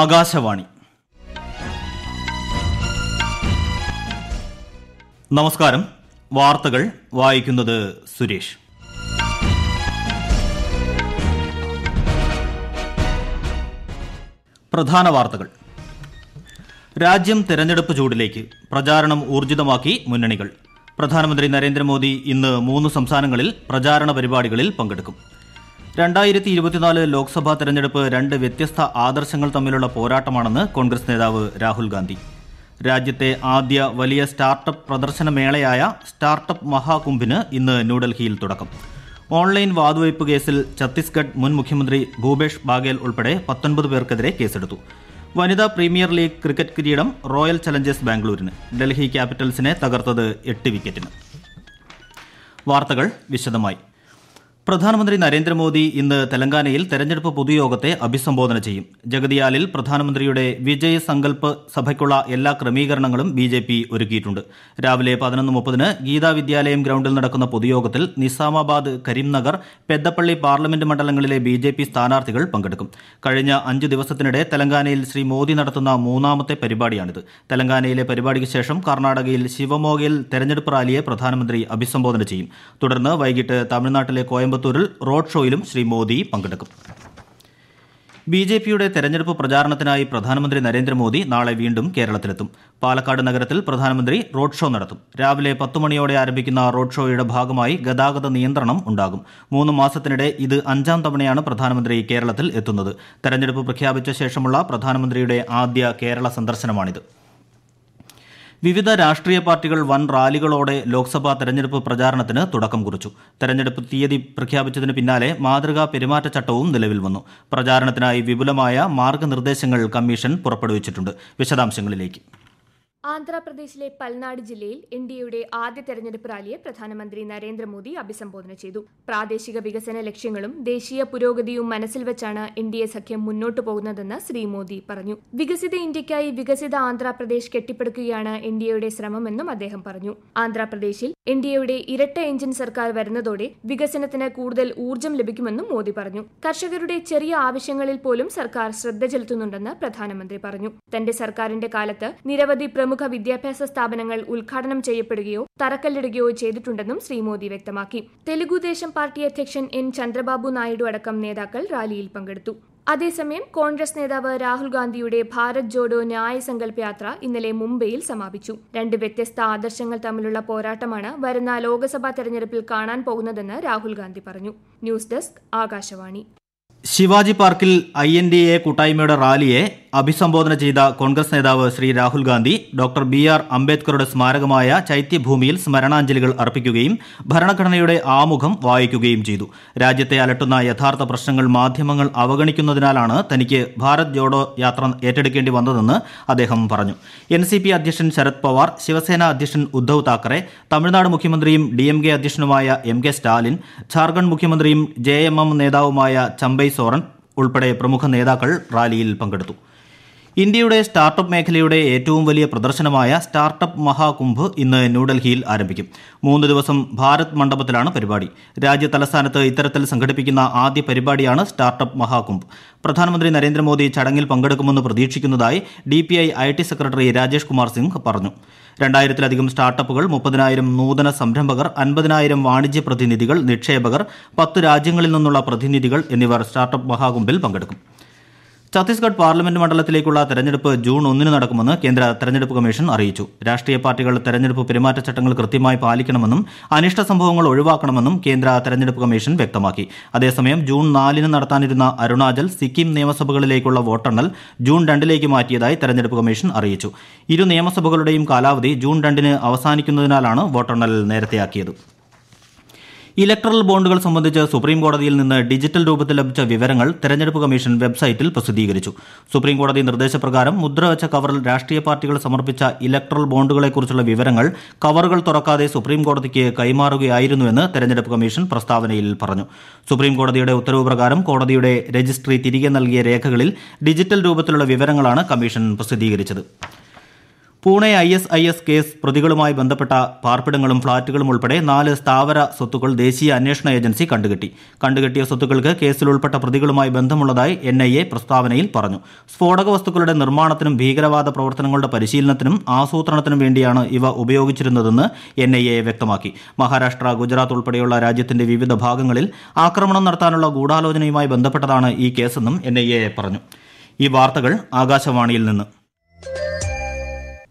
ആകാശവാണി നമസ്കാരം വാർത്തകൾ വായിക്കുന്നത് സുരേഷ് പ്രധാന വാർത്തകൾ രാജ്യം തെരഞ്ഞെടുപ്പ് ചൂടിലേക്ക് പ്രചാരണം ഊർജിതമാക്കി മുന്നണികൾ പ്രധാനമന്ത്രി നരേന്ദ്രമോദി ഇന്ന് മൂന്ന് സംസ്ഥാനങ്ങളിൽ പ്രചാരണ പരിപാടികളിൽ പങ്കെടുക്കും രണ്ടായിരത്തി ഇരുപത്തിനാല് ലോക്സഭാ തെരഞ്ഞെടുപ്പ് രണ്ട് വ്യത്യസ്ത ആദർശങ്ങൾ തമ്മിലുള്ള പോരാട്ടമാണെന്ന് കോൺഗ്രസ് നേതാവ് രാഹുൽ ഗാന്ധി രാജ്യത്തെ ആദ്യ വലിയ സ്റ്റാർട്ടപ്പ് പ്രദർശന മേളയായ സ്റ്റാർട്ടപ്പ് മഹാകുംഭിന് ഇന്ന് ന്യൂഡൽഹിയിൽ തുടക്കം ഓൺലൈൻ വാതുവയ്പ് കേസിൽ ഛത്തീസ്ഗഡ് മുൻ മുഖ്യമന്ത്രി ഭൂപേഷ് ബാഗേൽ ഉൾപ്പെടെ പത്തൊൻപത് പേർക്കെതിരെ കേസെടുത്തു വനിതാ പ്രീമിയർ ലീഗ് ക്രിക്കറ്റ് കിരീടം റോയൽ ചലഞ്ചേഴ്സ് ബാംഗ്ലൂരിന് ഡൽഹി ക്യാപിറ്റൽസിനെ തകർത്തത് എട്ട് വിക്കറ്റിന് വാർത്തകൾ വിശദമായി പ്രധാനമന്ത്രി നരേന്ദ്രമോദി ഇന്ന് തെലങ്കാനയിൽ തെരഞ്ഞെടുപ്പ് പൊതുയോഗത്തെ അഭിസംബോധന ചെയ്യും ജഗതിയാലിൽ പ്രധാനമന്ത്രിയുടെ വിജയ് സങ്കൽപ്പ് സഭയ്ക്കുള്ള എല്ലാ ക്രമീകരണങ്ങളും ബി ജെ പി ഒരുക്കിയിട്ടുണ്ട് രാവിലെ പതിനൊന്ന് മുപ്പതിന് ഗീതാ വിദ്യാലയം ഗ്രൌണ്ടിൽ നടക്കുന്ന പൊതുയോഗത്തിൽ നിസാമാബാദ് കരീംനഗർ പെദ്ദപ്പള്ളി പാർലമെന്റ് മണ്ഡലങ്ങളിലെ ബി ജെ പി സ്ഥാനാർത്ഥികൾ പങ്കെടുക്കും കഴിഞ്ഞ അഞ്ച് ദിവസത്തിനിടെ തെലങ്കാനയിൽ ശ്രീ മോദി നടത്തുന്ന മൂന്നാമത്തെ പരിപാടിയാണിത് തെലങ്കാനയിലെ പരിപാടിക്ക് ശേഷം കർണാടകയിൽ ശിവമോഗയിൽ തെരഞ്ഞെടുപ്പ് റാലിയെ പ്രധാനമന്ത്രി അഭിസംബോധന ചെയ്യും തുടർന്ന് വൈകിട്ട് തമിഴ്നാട്ടിലെ കോയമ്പ കോയമ്പത്തൂരിൽ റോഡ് ഷോയിലും ശ്രീ മോദി പങ്കെടുക്കും ബി ജെ പിയുടെ തെരഞ്ഞെടുപ്പ് പ്രചാരണത്തിനായി പ്രധാനമന്ത്രി നരേന്ദ്രമോദി നാളെ വീണ്ടും കേരളത്തിലെത്തും പാലക്കാട് നഗരത്തിൽ പ്രധാനമന്ത്രി റോഡ് ഷോ നടത്തും രാവിലെ പത്ത് മണിയോടെ ആരംഭിക്കുന്ന റോഡ് ഷോയുടെ ഭാഗമായി ഗതാഗത നിയന്ത്രണം ഉണ്ടാകും മൂന്ന് മാസത്തിനിടെ ഇത് അഞ്ചാം തവണയാണ് പ്രധാനമന്ത്രി കേരളത്തിൽ എത്തുന്നത് തെരഞ്ഞെടുപ്പ് പ്രഖ്യാപിച്ച ശേഷമുള്ള പ്രധാനമന്ത്രിയുടെ ആദ്യ കേരള സന്ദർശനമാണിത് വിവിധ രാഷ്ട്രീയ പാർട്ടികൾ വൻ റാലികളോടെ ലോക്സഭാ തെരഞ്ഞെടുപ്പ് പ്രചാരണത്തിന് തുടക്കം കുറിച്ചു തെരഞ്ഞെടുപ്പ് തീയതി പ്രഖ്യാപിച്ചതിന് പിന്നാലെ മാതൃകാ പെരുമാറ്റച്ചട്ടവും നിലവിൽ വന്നു പ്രചാരണത്തിനായി വിപുലമായ മാർഗനിർദ്ദേശങ്ങൾ കമ്മീഷൻ പുറപ്പെടുവിച്ചിട്ടുണ്ട് വിശദാംശങ്ങളിലേക്ക് ആന്ധ്രാപ്രദേശിലെ പൽനാട് ജില്ലയിൽ എൻ ഡി എയുടെ ആദ്യ തെരഞ്ഞെടുപ്പ് റാലിയെ പ്രധാനമന്ത്രി നരേന്ദ്രമോദി അഭിസംബോധന ചെയ്തു പ്രാദേശിക വികസന ലക്ഷ്യങ്ങളും ദേശീയ പുരോഗതിയും മനസ്സിൽ വെച്ചാണ് എൻ ഡി എ സഖ്യം മുന്നോട്ടു പോകുന്നതെന്ന് ശ്രീ മോദി പറഞ്ഞു വികസിത ഇന്ത്യയ്ക്കായി വികസിത ആന്ധ്രാപ്രദേശ് കെട്ടിപ്പടുക്കുകയാണ് എൻ ഡി എയുടെ ശ്രമമെന്നും അദ്ദേഹം പറഞ്ഞു ആന്ധ്രാപ്രദേശിൽ എൻ ഡി എയുടെ ഇരട്ട എഞ്ചിൻ സർക്കാർ വരുന്നതോടെ വികസനത്തിന് കൂടുതൽ ഊർജ്ജം ലഭിക്കുമെന്നും മോദി പറഞ്ഞു കർഷകരുടെ ചെറിയ ആവശ്യങ്ങളിൽ പോലും സർക്കാർ ശ്രദ്ധ ചെലുത്തുന്നുണ്ടെന്ന് പ്രധാനമന്ത്രി പറഞ്ഞു തന്റെ സർക്കാരിന്റെ കാലത്ത് നിരവധി പ്രമുഖ വിദ്യാഭ്യാസ സ്ഥാപനങ്ങൾ ഉദ്ഘാടനം ചെയ്യപ്പെടുകയോ തറക്കല്ലിടുകയോ ചെയ്തിട്ടുണ്ടെന്നും ശ്രീ മോദി വ്യക്തമാക്കി തെലുഗുദേശം പാർട്ടി അധ്യക്ഷൻ എൻ ചന്ദ്രബാബു നായിഡു അടക്കം നേതാക്കൾ റാലിയിൽ പങ്കെടുത്തു അതേസമയം കോൺഗ്രസ് നേതാവ് രാഹുൽ ഗാന്ധിയുടെ ഭാരത് ജോഡോ ന്യായ സങ്കല്പ യാത്ര ഇന്നലെ മുംബൈയിൽ സമാപിച്ചു രണ്ട് വ്യത്യസ്ത ആദർശങ്ങൾ തമ്മിലുള്ള പോരാട്ടമാണ് വരുന്ന ലോക്സഭാ തെരഞ്ഞെടുപ്പിൽ കാണാൻ പോകുന്നതെന്ന് രാഹുൽ ഗാന്ധി പറഞ്ഞു ന്യൂസ് ഡെസ്ക് ആകാശവാണി ശിവാജി പാർക്കിൽ ഐ എൻ ഡി എ കൂട്ടായ്മയുടെ റാലിയെ അഭിസംബോധന ചെയ്ത കോൺഗ്രസ് നേതാവ് Shri Rahul Gandhi doctor B R അംബേദ്കറുടെ സ്മാരകമായ ചൈത്യഭൂമിയിൽ സ്മരണാഞ്ജലികൾ അർപ്പിക്കുകയും ഭരണഘടനയുടെ ആമുഖം വായിക്കുകയും ചെയ്തു രാജ്യത്തെ അലട്ടുന്ന യഥാർത്ഥ പ്രശ്നങ്ങൾ മാധ്യമങ്ങൾ അവഗണിക്കുന്നതിനാലാണ് തനിക്ക് ഭാരത് ജോഡോ യാത്ര ഏറ്റെടുക്കേണ്ടി വന്നതെന്ന് അദ്ദേഹം പറഞ്ഞു എൻ സി പി അധ്യക്ഷൻ ശരത് പവാർ ശിവസേന അധ്യക്ഷൻ ഉദ്ധവ് താക്കറെ തമിഴ്നാട് മുഖ്യമന്ത്രിയും ഡി എം കെ അധ്യക്ഷനുമായ എം കെ സ്റ്റാലിൻ ഝാർഖണ്ഡ് മുഖ്യമന്ത്രിയും ജെ എം എം നേതാവുമായ ചമ്പൈ സോറൻ ഉൾപ്പെടെ പ്രമുഖ നേതാക്കൾ റാലിയിൽ പങ്കെടുത്തു ഇന്ത്യയുടെ സ്റ്റാർട്ടപ്പ് മേഖലയുടെ ഏറ്റവും വലിയ പ്രദർശനമായ സ്റ്റാർട്ടപ്പ് മഹാകുംഭ് ഇന്ന് ന്യൂഡൽഹിയിൽ ആരംഭിക്കും മൂന്ന് ദിവസം ഭാരത് മണ്ഡപത്തിലാണ് പരിപാടി രാജ്യ തലസ്ഥാനത്ത് ഇത്തരത്തിൽ സംഘടിപ്പിക്കുന്ന ആദ്യ പരിപാടിയാണ് സ്റ്റാർട്ടപ്പ് മഹാകുംഭ് പ്രധാനമന്ത്രി നരേന്ദ്രമോദി ചടങ്ങിൽ പങ്കെടുക്കുമെന്ന് പ്രതീക്ഷിക്കുന്നതായി D P I I T secretary Rajesh Kumar Singh പറഞ്ഞു രണ്ടായിരത്തിലധികം സ്റ്റാർട്ടപ്പുകൾ മുപ്പതിനായിരം നൂതന സംരംഭകർ അൻപതിനായിരം വാണിജ്യ പ്രതിനിധികൾ നിക്ഷേപകർ പത്ത് രാജ്യങ്ങളിൽ നിന്നുള്ള പ്രതിനിധികൾ എന്നിവർ സ്റ്റാർട്ടപ്പ് മഹാകുംഭിൽ പങ്കെടുക്കും ഛത്തീസ്ഗഡ് പാർലമെന്റ് മണ്ഡലത്തിലേക്കുള്ള തെരഞ്ഞെടുപ്പ് ജൂൺ ഒന്നിന് നടക്കുമെന്ന് കേന്ദ്ര തെരഞ്ഞെടുപ്പ് കമ്മീഷൻ അറിയിച്ചു രാഷ്ട്രീയ പാർട്ടികൾ തെരഞ്ഞെടുപ്പ് പെരുമാറ്റച്ചട്ടങ്ങൾ കൃത്യമായി പാലിക്കണമെന്നും അനിഷ്ട സംഭവങ്ങൾ ഒഴിവാക്കണമെന്നും കേന്ദ്ര തെരഞ്ഞെടുപ്പ് കമ്മീഷൻ വ്യക്തമാക്കി അതേസമയം ജൂൺ നാലിന് നടത്താനിരുന്ന അരുണാചൽ സിക്കിം നിയമസഭകളിലേക്കുള്ള വോട്ടെണ്ണൽ ജൂൺ രണ്ടിലേക്ക് മാറ്റിയതായി തെരഞ്ഞെടുപ്പ് കമ്മീഷൻ അറിയിച്ചു ഇരു നിയമസഭകളുടെയും കാലാവധി ജൂൺ രണ്ടിന് അവസാനിക്കുന്നതിനാലാണ് വോട്ടെണ്ണൽ നേരത്തെയാക്കിയത് ഇലക്ട്രൽ ബോണ്ടുകൾ സംബന്ധിച്ച് സുപ്രീം കോടതിയിൽ നിന്ന് ഡിജിറ്റൽ രൂപത്തിൽ ലഭിച്ച വിവരങ്ങൾ തെരഞ്ഞെടുപ്പ് കമ്മീഷൻ വെബ്സൈറ്റിൽ പ്രസിദ്ധീകരിച്ചു സുപ്രീം കോടതി നിർദ്ദേശപ്രകാരം മുദ്ര വെച്ച കവറിൽ രാഷ്ട്രീയ പാർട്ടികൾ സമർപ്പിച്ച ഇലക്ട്രൽ ബോണ്ടുകളെക്കുറിച്ചുള്ള വിവരങ്ങൾ കവറുകൾ തുറക്കാതെ സുപ്രീം കോടതിക്ക് കൈമാറുകയായിരുന്നുവെന്ന് തെരഞ്ഞെടുപ്പ് കമ്മീഷൻ പ്രസ്താവനയിൽ പറഞ്ഞു സുപ്രീം കോടതിയുടെ ഉത്തരവ് പ്രകാരം കോടതിയുടെ രജിസ്ട്രി തിരികെ നൽകിയ രേഖകളിൽ ഡിജിറ്റൽ രൂപത്തിലുള്ള വിവരങ്ങളാണ് കമ്മീഷൻ പ്രസിദ്ധീകരിച്ചത് Pune I S I S case പ്രതികളുമായി ബന്ധപ്പെട്ട പാർപ്പിടങ്ങളും ഫ്ളാറ്റുകളും ഉൾപ്പെടെ നാല് സ്ഥാവര സ്വത്തുക്കൾ ദേശീയ അന്വേഷണ ഏജൻസി കണ്ടുകെട്ടി കണ്ടുകെട്ടിയ സ്വത്തുക്കൾക്ക് കേസിൽ ഉൾപ്പെട്ട പ്രതികളുമായി ബന്ധമുള്ളതായി എൻ ഐ എ പ്രസ്താവനയിൽ പറഞ്ഞു സ്ഫോടക വസ്തുക്കളുടെ നിർമ്മാണത്തിനും ഭീകരവാദ പ്രവർത്തനങ്ങളുടെ പരിശീലനത്തിനും ആസൂത്രണത്തിനും വേണ്ടിയാണ് ഇവ ഉപയോഗിച്ചിരുന്നതെന്ന് എൻ ഐ എ വ്യക്തമാക്കി മഹാരാഷ്ട്ര ഗുജറാത്ത് ഉൾപ്പെടെയുള്ള രാജ്യത്തിന്റെ വിവിധ ഭാഗങ്ങളിൽ ആക്രമണം നടത്താനുള്ള ഗൂഢാലോചനയുമായി ബന്ധപ്പെട്ടതാണ് ഈ കേസെന്നും എൻ ഐ എ പറഞ്ഞു ഈ വാർത്തകൾ ആകാശവാണിയിൽ നിന്ന്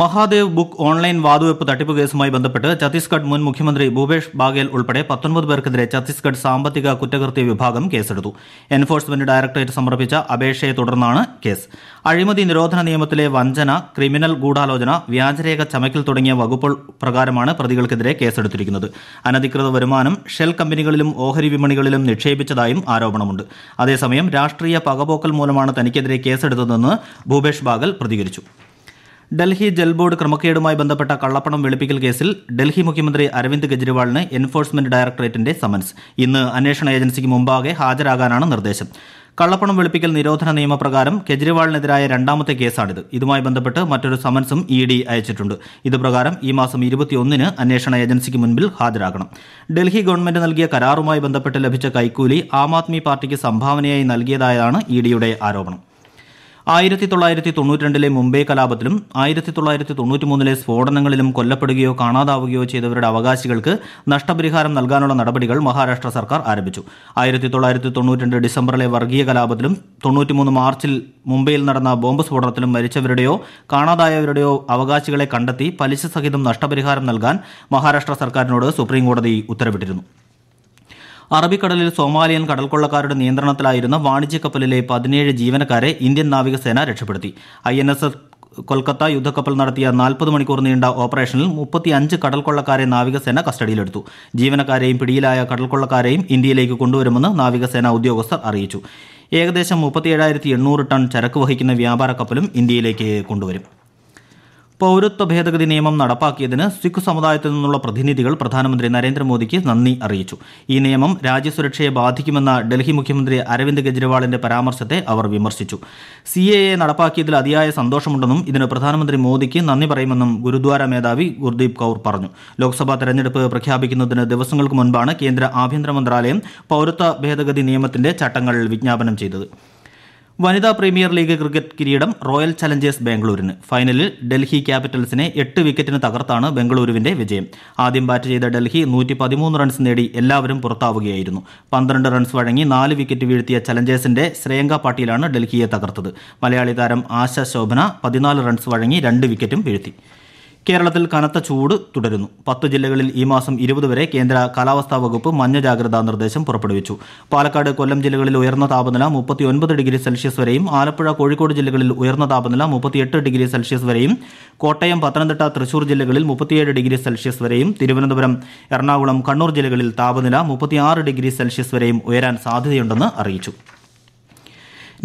മഹാദേവ് ബുക്ക് ഓൺലൈൻ വാതുവെപ്പ് തട്ടിപ്പ് കേസുമായി ബന്ധപ്പെട്ട് ഛത്തീസ്ഗഡ് മുൻ മുഖ്യമന്ത്രി ഭൂപേഷ് ബാഗേൽ ഉൾപ്പെടെ പത്തൊൻപത് പേർക്കെതിരെ ഛത്തീസ്ഗഡ് സാമ്പത്തിക കുറ്റകൃത്യ വിഭാഗം കേസെടുത്തു എൻഫോഴ്സ്മെന്റ് ഡയറക്ടറേറ്റ് സമർപ്പിച്ച അപേക്ഷയെ തുടർന്നാണ് കേസ് അഴിമതി നിരോധന നിയമത്തിലെ വഞ്ചന ക്രിമിനൽ ഗൂഢാലോചന വ്യാജരേഖ ചമയ്ക്കൽ തുടങ്ങിയ വകുപ്പുകൾ പ്രകാരമാണ് പ്രതികൾക്കെതിരെ കേസെടുത്തിരിക്കുന്നത് അനധികൃത വരുമാനം ഷെൽ കമ്പനികളിലും ഓഹരി വിപണികളിലും നിക്ഷേപിച്ചതായും ആരോപണമുണ്ട് അതേസമയം രാഷ്ട്രീയ പകപോക്കൽ മൂലമാണ് തനിക്കെതിരെ കേസെടുത്തതെന്ന് ഭൂപേഷ് ബാഗൽ പ്രതികരിച്ചു ഡൽഹി ജൽ ബോർഡ് ക്രമക്കേടുമായി ബന്ധപ്പെട്ട കള്ളപ്പണം വെളുപ്പിക്കൽ കേസിൽ ഡൽഹി മുഖ്യമന്ത്രി അരവിന്ദ് കെജ്രിവാളിന് എൻഫോഴ്സ്മെന്റ് ഡയറക്ടറേറ്റിന്റെ സമൻസ് ഇന്ന് അന്വേഷണ ഏജൻസിക്ക് മുമ്പാകെ ഹാജരാകാനാണ് നിർദ്ദേശം കള്ളപ്പണം വെളുപ്പിക്കൽ നിരോധന നിയമപ്രകാരം കെജ്രിവാളിനെതിരായ രണ്ടാമത്തെ കേസാണിത് ഇതുമായി ബന്ധപ്പെട്ട് മറ്റൊരു സമൻസും ഇ ഡി അയച്ചിട്ടുണ്ട് ഇതുപ്രകാരം ഈ മാസം ഇരുപത്തിയൊന്നിന് അന്വേഷണ ഏജൻസിക്ക് മുൻപിൽ ഹാജരാകണം ഡൽഹി ഗവൺമെന്റ് നൽകിയ കരാറുമായി ബന്ധപ്പെട്ട് ലഭിച്ച കൈക്കൂലി ആം ആദ്മി പാർട്ടിക്ക് സംഭാവനയായി നൽകിയതായാണ് ഇ ഡിയുടെ ആരോപണം ആയിരത്തി തൊള്ളായിരത്തി തൊണ്ണൂറ്റിരണ്ടിലെ മുംബൈ കലാപത്തിലും ആയിരത്തി തൊള്ളായിരത്തി തൊണ്ണൂറ്റിമൂന്നിലെ സ്ഫോടനങ്ങളിലും കൊല്ലപ്പെടുകയോ കാണാതാവുകയോ ചെയ്തവരുടെ അവകാശികൾക്ക് നഷ്ടപരിഹാരം നൽകാനുള്ള നടപടികൾ മഹാരാഷ്ട്ര സർക്കാർ ആരംഭിച്ചു ആയിരത്തി തൊള്ളായിരത്തി തൊണ്ണൂറ്റിരണ്ട് ഡിസംബറിലെ വർഗീയ കലാപത്തിലും തൊണ്ണൂറ്റിമൂന്ന് മാർച്ചിൽ മുംബൈയിൽ നടന്ന ബോംബ് സ്ഫോടനത്തിലും മരിച്ചവരുടെയോ കാണാതായവരുടെയോ അവകാശികളെ കണ്ടെത്തി പലിശ സഹിതം നഷ്ടപരിഹാരം നൽകാൻ മഹാരാഷ്ട്ര സർക്കാരിനോട് സുപ്രീംകോടതി ഉത്തരവിട്ടിരുന്നു അറബിക്കടലിൽ സോമാലിയൻ കടൽക്കൊള്ളക്കാരുടെ നിയന്ത്രണത്തിലായിരുന്ന വാണിജ്യ കപ്പലിലെ പതിനേഴ് ജീവനക്കാരെ ഇന്ത്യൻ നാവികസേന രക്ഷപ്പെടുത്തി I N S S Kolkata യുദ്ധക്കപ്പൽ നടത്തിയ നാൽപ്പത് മണിക്കൂർ നീണ്ട ഓപ്പറേഷനിൽ മുപ്പത്തിയഞ്ച് കടൽക്കൊള്ളക്കാരെ നാവികസേന കസ്റ്റഡിയിലെടുത്തു ജീവനക്കാരെയും പിടിയിലായ കടൽക്കൊള്ളക്കാരെയും ഇന്ത്യയിലേക്ക് കൊണ്ടുവരുമെന്ന് നാവികസേന ഉദ്യോഗസ്ഥർ അറിയിച്ചു ഏകദേശം മുപ്പത്തിയേഴായിരത്തി എണ്ണൂറ് ടൺ ചരക്ക് വഹിക്കുന്ന വ്യാപാര കപ്പലും ഇന്ത്യയിലേക്ക് കൊണ്ടുവരും പൌരത്വ ഭേദഗതി നിയമം നടപ്പാക്കിയതിന് സിഖ് സമുദായത്തിൽ നിന്നുള്ള പ്രതിനിധികൾ പ്രധാനമന്ത്രി നരേന്ദ്രമോദിക്ക് നന്ദി അറിയിച്ചു ഈ നിയമം രാജ്യസുരക്ഷയെ ബാധിക്കുമെന്ന ഡൽഹി മുഖ്യമന്ത്രി അരവിന്ദ് കെജ്രിവാളിന്റെ പരാമർശത്തെ അവർ വിമർശിച്ചു സി എ എ നടപ്പാക്കിയതിൽ അതിയായ സന്തോഷമുണ്ടെന്നും ഇതിന് പ്രധാനമന്ത്രി മോദിക്ക് നന്ദി പറയുമെന്നും ഗുരുദ്വാര മേധാവി ഗുർദീപ് കൌർ പറഞ്ഞു ലോക്സഭാ തെരഞ്ഞെടുപ്പ് പ്രഖ്യാപിക്കുന്നതിന് ദിവസങ്ങൾക്ക് മുൻപാണ് കേന്ദ്ര ആഭ്യന്തര മന്ത്രാലയം പൌരത്വ ഭേദഗതി നിയമത്തിന്റെ ചട്ടങ്ങൾ വിജ്ഞാപനം ചെയ്തത് വനിതാ പ്രീമിയർ ലീഗ് ക്രിക്കറ്റ് കിരീടം റോയൽ ചലഞ്ചേഴ്സ് ബാംഗ്ലൂരിന് ഫൈനലിൽ ഡൽഹി ക്യാപിറ്റൽസിനെ എട്ട് വിക്കറ്റിന് തകർത്താണ് ബംഗളൂരുവിന്റെ വിജയം ആദ്യം ബാറ്റ് ചെയ്ത ഡൽഹി നൂറ്റി പതിമൂന്ന് റൺസ് നേടി എല്ലാവരും പുറത്താവുകയായിരുന്നു പന്ത്രണ്ട് റൺസ് വഴങ്ങി നാല് വിക്കറ്റ് വീഴ്ത്തിയ ചലഞ്ചേഴ്സിന്റെ ശ്രേയങ്ക പാട്ടീലാണ് ഡൽഹിയെ തകർത്തത് മലയാളി താരം ആശ ശോഭന പതിനാല് റൺസ് വഴങ്ങി രണ്ട് വിക്കറ്റും വീഴ്ത്തി കേരളത്തിൽ കനത്ത ചൂട് തുടരുന്നു പത്ത് ജില്ലകളിൽ ഈ മാസം ഇരുപത് വരെ കേന്ദ്ര കാലാവസ്ഥാ വകുപ്പ് മഞ്ഞ ജാഗ്രതാ നിർദ്ദേശം പുറപ്പെടുവിച്ചു പാലക്കാട് കൊല്ലം ജില്ലകളിൽ ഉയർന്ന താപനില മുപ്പത്തിയൊൻപത് ഡിഗ്രി സെൽഷ്യസ് വരെയും ആലപ്പുഴ കോഴിക്കോട് ജില്ലകളിൽ ഉയർന്ന താപനില മുപ്പത്തിയെട്ട് ഡിഗ്രി സെൽഷ്യസ് വരെയും കോട്ടയം പത്തനംതിട്ട തൃശൂർ ജില്ലകളിൽ മുപ്പത്തിയേഴ് ഡിഗ്രി സെൽഷ്യസ് വരെയും തിരുവനന്തപുരം എറണാകുളം കണ്ണൂർ ജില്ലകളിൽ താപനില മുപ്പത്തിയാറ് ഡിഗ്രി സെൽഷ്യസ് വരെയും ഉയരാൻ സാധ്യതയുണ്ടെന്ന് അറിയിച്ചു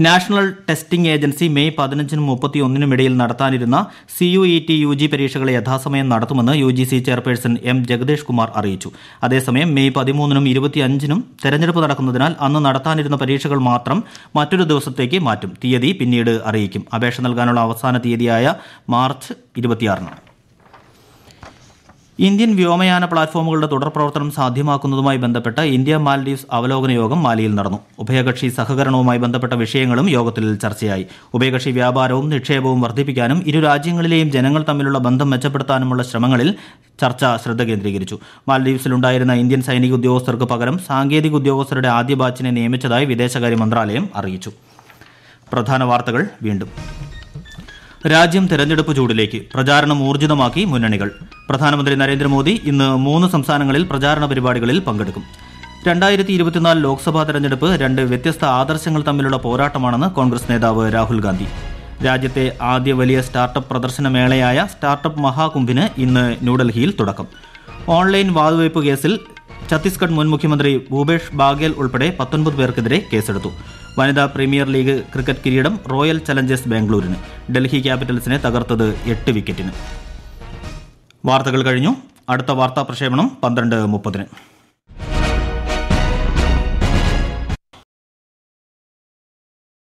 നാഷണൽ ടെസ്റ്റിംഗ് ഏജൻസി മെയ് പതിനഞ്ചിനും മുപ്പത്തിയൊന്നിനും ഇടയിൽ നടത്താനിരുന്ന C U E T U G പരീക്ഷകളെ യഥാസമയം നടത്തുമെന്ന് U G C chairperson M Jagadesh Kumar അറിയിച്ചു അതേസമയം മെയ് പതിമൂന്നിനും ഇരുപത്തിയഞ്ചിനും തെരഞ്ഞെടുപ്പ് നടക്കുന്നതിനാൽ അന്ന് നടത്താനിരുന്ന പരീക്ഷകൾ മാത്രം മറ്റൊരു ദിവസത്തേക്ക് മാറ്റും തീയതി പിന്നീട് അറിയിക്കും അപേക്ഷ നൽകാനുള്ള അവസാന തീയതിയായ മാർച്ച് ഇരുപത്തിയാറിനാണ് ഇന്ത്യൻ വ്യോമയാന പ്ലാറ്റ്ഫോമുകളുടെ തുടർ പ്രവർത്തനം സാധ്യമാക്കുന്നതുമായി ബന്ധപ്പെട്ട് ഇന്ത്യ മാൽഡീവ്സ് അവലോകന യോഗം മാലിയിൽ നടന്നു ഉഭയകക്ഷി സഹകരണവുമായി ബന്ധപ്പെട്ട വിഷയങ്ങളും യോഗത്തിൽ ചർച്ചയായി ഉഭയകക്ഷി വ്യാപാരവും നിക്ഷേപവും വർദ്ധിപ്പിക്കാനും ഇരു രാജ്യങ്ങളിലെയും ജനങ്ങൾ തമ്മിലുള്ള ബന്ധം മെച്ചപ്പെടുത്താനുമുള്ള ശ്രമങ്ങളിൽ ചർച്ച ശ്രദ്ധ കേന്ദ്രീകരിച്ചു മാൽഡീവ്സിലുണ്ടായിരുന്ന ഇന്ത്യൻ സൈനിക ഉദ്യോഗസ്ഥർക്ക് പകരം സാങ്കേതിക ഉദ്യോഗസ്ഥരുടെ ആദ്യ ബാച്ചിനെ നിയമിച്ചതായി വിദേശകാര്യ മന്ത്രാലയം അറിയിച്ചു പ്രധാന വാർത്തകൾ വീണ്ടും രാജ്യം തെരഞ്ഞെടുപ്പ് ചൂടിലേക്ക് പ്രചാരണം ഊർജിതമാക്കി മുന്നണികൾ പ്രധാനമന്ത്രി നരേന്ദ്രമോദി ഇന്ന് മൂന്ന് സംസ്ഥാനങ്ങളിൽ പ്രചാരണ പരിപാടികളിൽ പങ്കെടുക്കും രണ്ടായിരത്തി ഇരുപത്തിനാല് ലോക്സഭാ തെരഞ്ഞെടുപ്പ് രണ്ട് വ്യത്യസ്ത ആദർശങ്ങൾ തമ്മിലുള്ള പോരാട്ടമാണെന്ന് കോൺഗ്രസ് നേതാവ് രാഹുൽ ഗാന്ധി രാജ്യത്തെ ആദ്യ വലിയ സ്റ്റാർട്ടപ്പ് പ്രദർശന മേളയായ സ്റ്റാർട്ടപ്പ് മഹാകുംഭിന് ഇന്ന് ന്യൂഡൽഹിയിൽ തുടക്കം ഓൺലൈൻ വാതുവയ്പ് കേസിൽ ഛത്തീസ്ഗഡ് മുൻ മുഖ്യമന്ത്രി ഭൂപേഷ് ബാഗേൽ ഉൾപ്പെടെ പത്തൊൻപത് പേർക്കെതിരെ കേസെടുത്തു വനിതാ പ്രീമിയർ ലീഗ് ക്രിക്കറ്റ് കിരീടം റോയൽ ചലഞ്ചേഴ്സ് ബാംഗ്ലൂരിന് ഡൽഹി ക്യാപിറ്റൽസിനെ തകർത്തത് എട്ട് വിക്കറ്റിന് വാർത്തകൾ കഴിഞ്ഞു അടുത്ത വാർത്താ പ്രക്ഷേപണം പന്ത്രണ്ട് മുപ്പതിന്